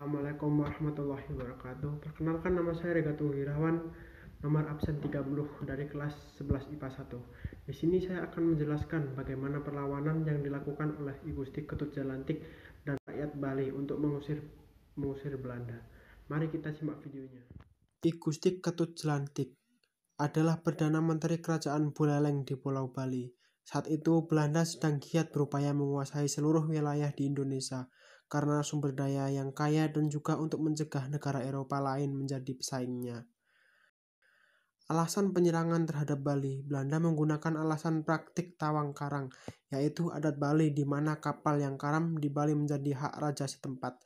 Assalamualaikum warahmatullahi wabarakatuh Perkenalkan nama saya Regatu Wirawan Nomor absen 30 dari kelas 11 IPA 1 Di sini saya akan menjelaskan bagaimana perlawanan yang dilakukan oleh I Gusti Ketut Jalantik dan rakyat Bali untuk mengusir mengusir Belanda Mari kita simak videonya I Gusti Ketut Jalantik adalah Perdana Menteri Kerajaan Buleleng di Pulau Bali. Saat itu, Belanda sedang giat berupaya menguasai seluruh wilayah di Indonesia karena sumber daya yang kaya dan juga untuk mencegah negara Eropa lain menjadi pesaingnya. Alasan penyerangan terhadap Bali, Belanda menggunakan alasan praktik tawang karang, yaitu adat Bali di mana kapal yang karam di Bali menjadi hak raja setempat.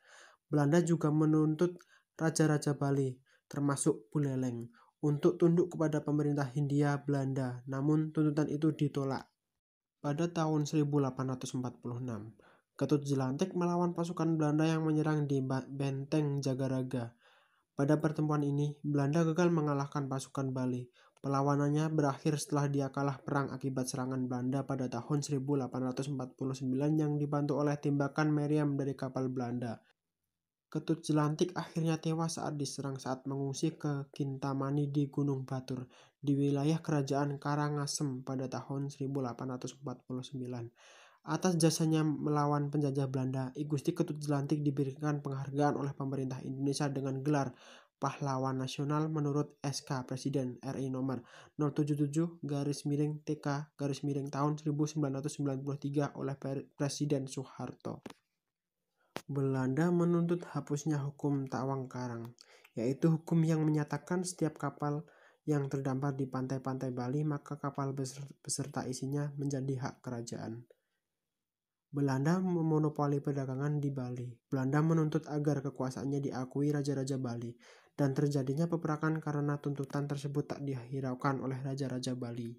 Belanda juga menuntut raja-raja Bali, termasuk Buleleng, untuk tunduk kepada pemerintah Hindia Belanda, namun tuntutan itu ditolak. Pada tahun 1846, Ketut Jelantik melawan pasukan Belanda yang menyerang di Benteng Jagaraga. Pada pertemuan ini, Belanda gagal mengalahkan pasukan Bali. Perlawanannya berakhir setelah dia kalah perang akibat serangan Belanda pada tahun 1849 yang dibantu oleh tembakan meriam dari kapal Belanda. Ketut Jelantik akhirnya tewas saat diserang saat mengungsi ke Kintamani di Gunung Batur di wilayah kerajaan Karangasem pada tahun 1849. Atas jasanya melawan penjajah Belanda, I Gusti Ketut Jelantik diberikan penghargaan oleh pemerintah Indonesia dengan gelar Pahlawan Nasional menurut SK Presiden RI nomor 077 garis miring TK garis miring tahun 1993 oleh Presiden Soeharto. Belanda menuntut hapusnya hukum Tawang Karang, yaitu hukum yang menyatakan setiap kapal yang terdampar di pantai-pantai Bali maka kapal beserta isinya menjadi hak kerajaan. Belanda memonopoli perdagangan di Bali. Belanda menuntut agar kekuasaannya diakui raja-raja Bali dan terjadinya peperangan karena tuntutan tersebut tak dihiraukan oleh raja-raja Bali.